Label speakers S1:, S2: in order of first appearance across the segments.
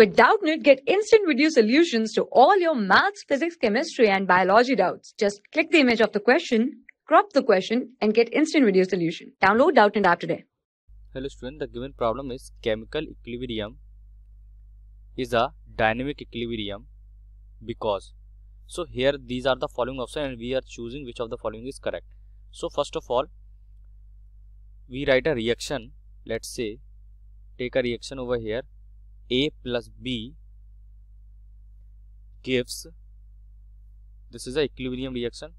S1: With Doubtnit, get instant video solutions to all your maths, physics, chemistry, and biology doubts. Just click the image of the question, crop the question, and get instant video solution. Download Doubtnit app today. Hello student, the given problem is chemical equilibrium is a dynamic equilibrium because so here these are the following options and we are choosing which of the following is correct. So first of all we write a reaction let's say take a reaction over here a plus b gives this is a equilibrium reaction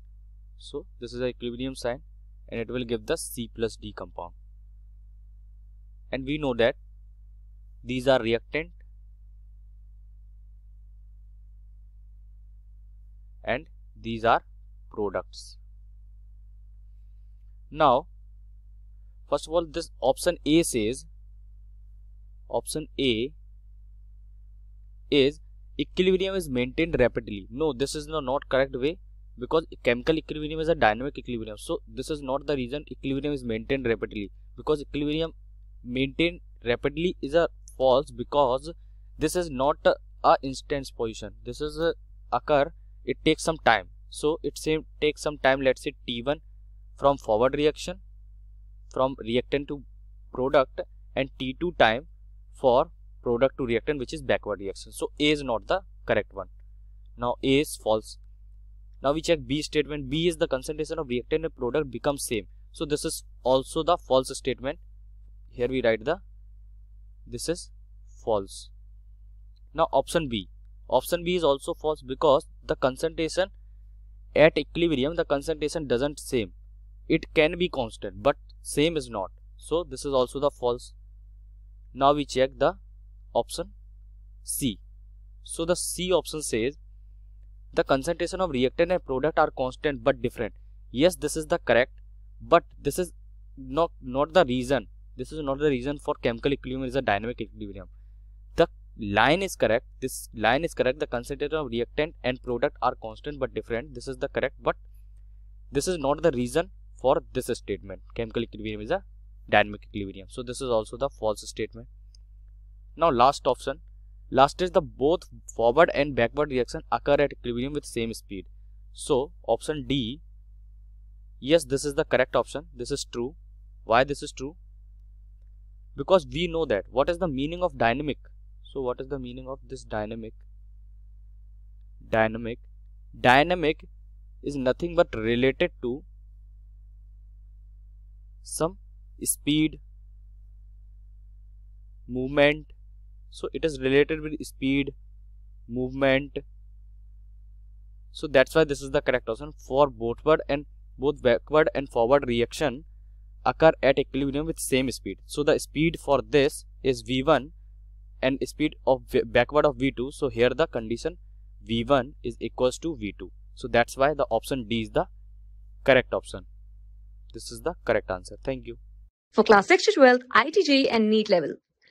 S1: so this is a equilibrium sign and it will give the c plus d compound and we know that these are reactant and these are products now first of all this option a says option a is equilibrium is maintained rapidly. No, this is not correct way because chemical equilibrium is a dynamic equilibrium. So this is not the reason equilibrium is maintained rapidly because equilibrium maintained rapidly is a false because this is not a, a instance position. This is a occur. It takes some time. So it same takes some time. Let's say T1 from forward reaction from reactant to product and T2 time for product to reactant which is backward reaction. So A is not the correct one. Now A is false. Now we check B statement. B is the concentration of reactant and product becomes same. So this is also the false statement. Here we write the this is false. Now option B. Option B is also false because the concentration at equilibrium the concentration doesn't same. It can be constant but same is not. So this is also the false. Now we check the option C. So the C option says the concentration of reactant and product are constant but different. Yes, this is the correct, but this is not not the reason. This is not the reason for chemical equilibrium is a dynamic equilibrium. The line is correct. This line is correct. The concentration of reactant and product are constant but different. This is the correct, but this is not the reason for this statement. Chemical equilibrium is a dynamic equilibrium. So this is also the false statement. Now last option. Last is the both forward and backward reaction occur at equilibrium with same speed. So option D, yes this is the correct option, this is true. Why this is true? Because we know that. What is the meaning of dynamic? So what is the meaning of this dynamic? Dynamic. Dynamic is nothing but related to some speed, movement, so it is related with speed movement so that's why this is the correct option for bothward and both backward and forward reaction occur at equilibrium with same speed so the speed for this is v1 and speed of backward of v2 so here the condition v1 is equals to v2 so that's why the option d is the correct option this is the correct answer thank you for class 6 to 12 itj and neat level